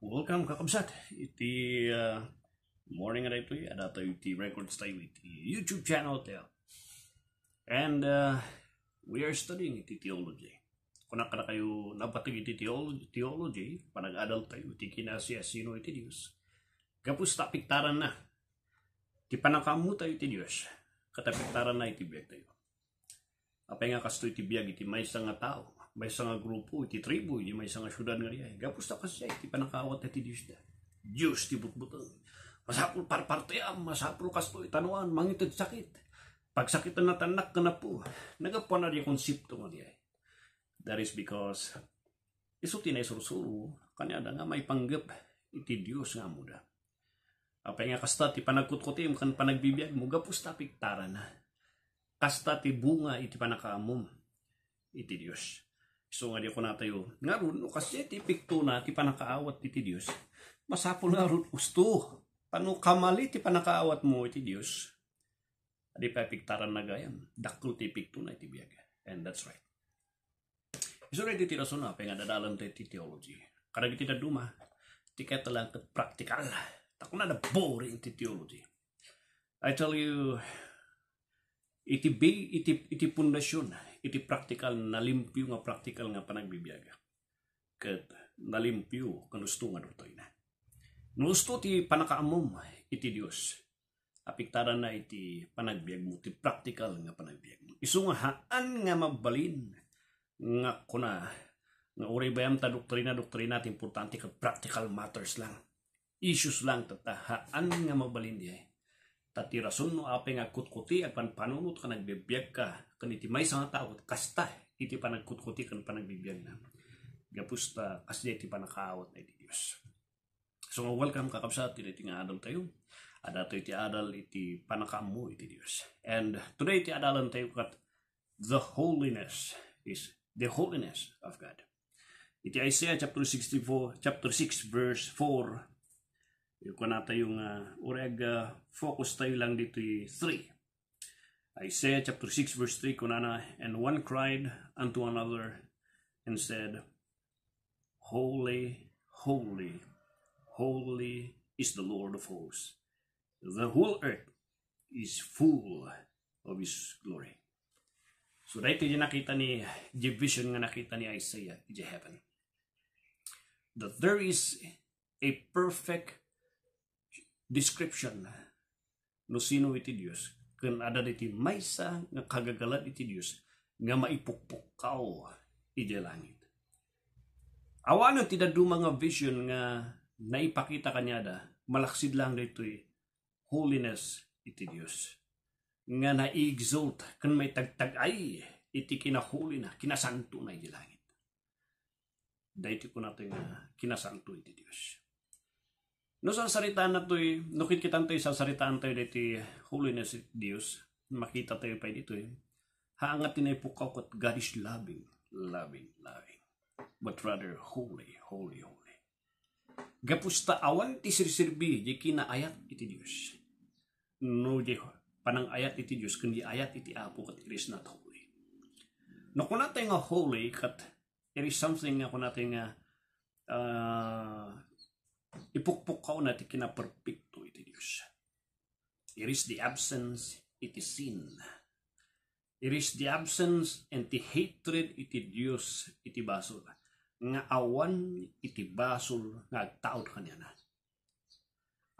Welcome kakabsat. Iti uh, morning na ito. Adata iti records tayo iti YouTube channel tayo. And uh, we are studying iti theology. Kung na kayo napatig iti theology, theology panag-adal tayo iti kinasya sino iti Diyos. Kapus tapiktaran na. Iti panakamu tayo iti Diyos. Katapiktaran na iti biyag tayo. Apay nga kasto iti biyag iti may nga tao may isa grupo iti tribo iti may isa nga syudad nga diya gapusta kasi siya iti panakawat iti Diyos da Diyos ti butbutan masapul parparteam masapul kasto itanuan mangitid sakit pagsakitan na tanak ka na po nagapuan na diya konsepto nga diya that is because iso tinay sursuro kanya da nga may panggap iti Diyos nga mo apay nga kasta ti panagkutkutim kan panagbibiyag mo gapusta piktara na kasta ti bunga iti panakaamom iti Diyos. So nga ko na tayo. Nga ron, kasi ti pikto na, ti panakaawat ti ti Diyos. Masapol nga ron, gusto. Tano kamali ti panakaawat mo ti Diyos. Adi pa piktaran na gayam. Daklo ti pikto na iti biyaga. And that's right. Iso rin ti rason na, penga dadalam ti ti theology. Karag ti daduma, ti keta lang ti praktikal. Tako na na boring ti theology. I tell you, iti big iti iti pundasyon iti practical nalimpyo nga practical nga panagbibiyaga ket nalimpyo kanusto nga dutoy na nusto ti panakaamom iti Dios apiktada na iti panagbiag mo ti practical nga panagbiag mo isu nga haan nga mabalin nga kuna nga uri bayam ta doktrina doktrina ti importante ket practical matters lang issues lang tata haan nga mabalin di eh tatirason no apay nga kutkuti at panpanunot ka nagbibiyag ka kan iti may sa tao kasta iti panagkutkuti kan panagbibiyag na gapus ta kasya iti panakaawat na iti Diyos so welcome kakabsat iti iti nga adal tayo adato iti adal iti panakamu iti Diyos and today iti adalan tayo kat the holiness is the holiness of God iti Isaiah chapter 64 chapter 6 verse 4 yung kanata yung uh, ureg, uh, focus tayo lang dito yung 3. Isaiah chapter 6 verse 3 kunana and one cried unto another and said holy holy holy is the Lord of hosts the whole earth is full of his glory so dahil yung nakita ni the vision nga nakita ni Isaiah in heaven that there is a perfect description no sino iti Dios ken adda iti maysa nga kagagalan iti Dios nga maipukpok kao iti langit. Awano ti daduma nga vision nga naipakita kanyada malaksid lang dito holiness iti Dios nga na-exalt kan may tagtagay iti kinahuli na, kinasanto na iti langit. Dahil ko natin nga kinasanto iti Diyos. No sa salita na to'y, nukit kitang to'y sa saritaan tayo dati holiness of Dios, makita tayo pa dito eh. Haangat tinay pukaw kat God is loving, loving, loving. But rather holy, holy, holy. Gapusta awan ti sirsirbi, di kinaayat iti Dios. No, di panang ayat iti Dios, kundi ayat iti Apo kat it is not holy. No, kung natin nga holy, kat it is something nga kung natin nga uh, ipukpok ka na tikina kinaperpekto iti Diyos. It is the absence, iti sin. It is the absence and the hatred iti Diyos iti basol. Nga awan iti basol nga agtaod kanya na.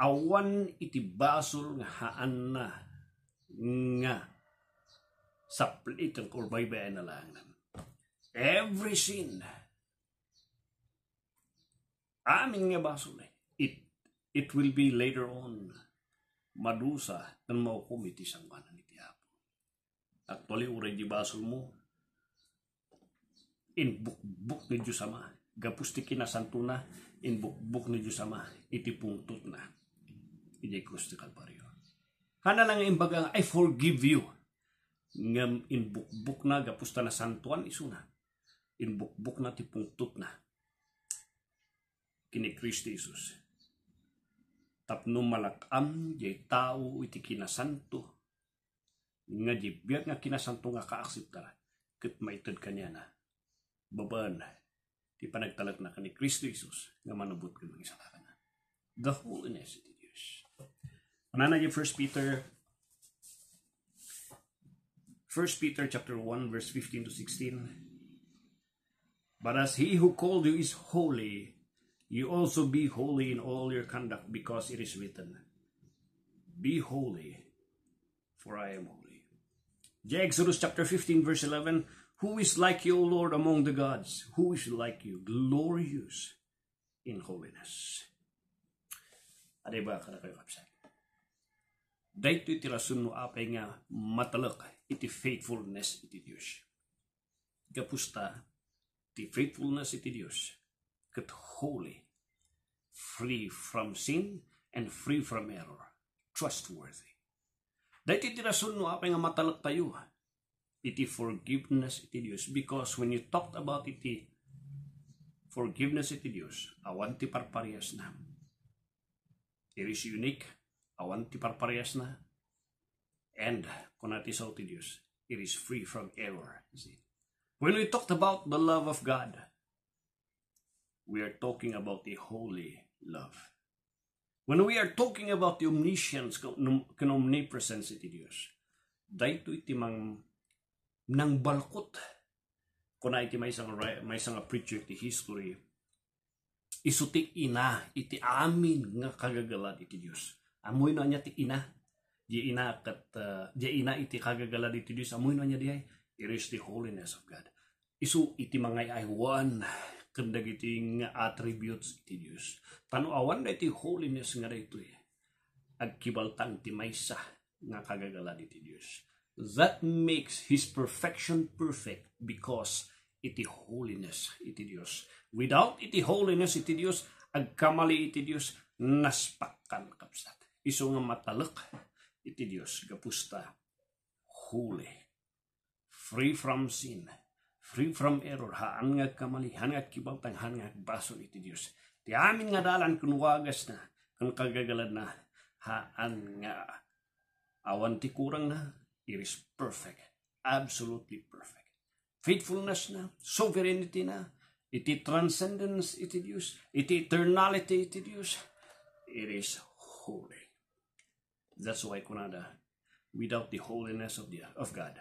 Awan iti basol nga haan na nga saplit ang kurbaybayan na lang. Every sin, amin nga basol eh it will be later on madusa kan maukumiti sang kanan ni Tiapo. Actually, di basol mo. in Inbukbuk ni Diyos Ama. Gapusti kinasanto na, inbukbuk ni Diyos Ama. Iti pungtot na. Iti Kristo Kalbaryo. Hana lang imbaga, I forgive you. Ngam inbukbuk na, gapusta na santuan, iso na. Inbukbuk na, ti pungtot na. Kini Kristo Jesus tapno malakam jay tao iti kinasanto nga jibiyat nga kinasanto nga kaaksip tara kat maitod kanya na babaan ti panagtalag na ka ni Kristo Jesus nga manubot ka ng isang na the holiness iti Diyos mananay 1 Peter 1 Peter chapter 1 verse 15 to 16 But as he who called you is holy, You also be holy in all your conduct because it is written, Be holy, for I am holy. Exodus chapter 15 verse 11, Who is like you, O Lord, among the gods? Who is like you, glorious in holiness? Aday ba ka na kayo kapsay? Dahito iti rason no apay nga matalak iti faithfulness iti Diyos. Kapusta, iti faithfulness iti Diyos get holy, free from sin, and free from error, trustworthy. Dahil iti rason no, apay nga matalak tayo, ha? iti forgiveness iti Dios because when you talked about iti eh, forgiveness iti Dios awan ti parparehas na it is unique awan ti parparehas na and kung natin sa ti Dios it is free from error you see? when we talked about the love of God we are talking about a holy love. When we are talking about the omniscience, kan omnipresence iti Diyos, dahito iti mang nang balkot. Kuna iti may isang, may isang preacher iti history, isutik ina iti amin nga kagagalan iti Diyos. Amoy na niya ti ina. Di ina kat, uh, di ina iti kagagalan iti Diyos. Amoy na niya di ay, it is the holiness of God. Isu iti mga ay one kandag iti attributes iti Diyos. Tanuawan na iti holiness nga dito eh. Agkibaltang ti maysa nga kagagalan iti Diyos. That makes His perfection perfect because iti holiness iti Diyos. Without iti holiness iti Diyos, agkamali iti Diyos, naspakan kapsat. Iso nga matalak iti Diyos, gapusta, holy, free from sin, free from error, haangag kamali, nga hangag han nga baso iti Diyos. Ti amin nga dalan kun wagas na, kun kagagalan na, haan nga awan ti kurang na, it is perfect, absolutely perfect. Faithfulness na, sovereignty na, iti transcendence iti Diyos, iti eternality iti Diyos, it is holy. That's why, kunada, without the holiness of, the, of God,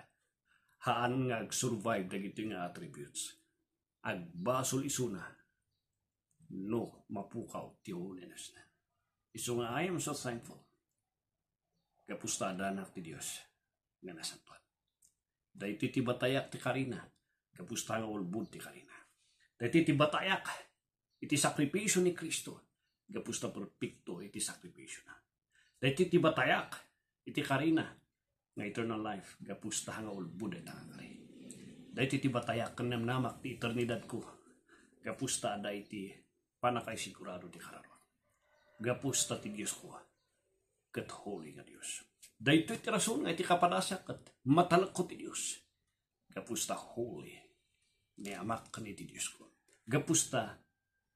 haan nga survive dagiti nga attributes agbasol isuna no mapukaw ti holiness na iso nga I am so thankful kapustada na ti Dios nga nasantuan dahiti ti batayak ti karina kapusta nga ulbud ti karina dahiti ti batayak iti sakripisyo ni Kristo kapusta perpekto iti sakripisyo na dahiti ti batayak iti karina nga eternal life gapusta nga ulbud ay ngari dahi ti bataya kanem namak ti eternidad ko gapusta dahi ti panakay sigurado ti kararon gapusta ti Dios ko ket holy nga Diyos dahi ti rason nga iti kapadasa ket matalak ko ti Diyos gapusta holy ni amak ni ti Dios ko gapusta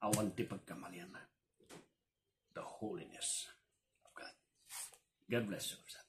awan ti pagkamalian the holiness of God God bless you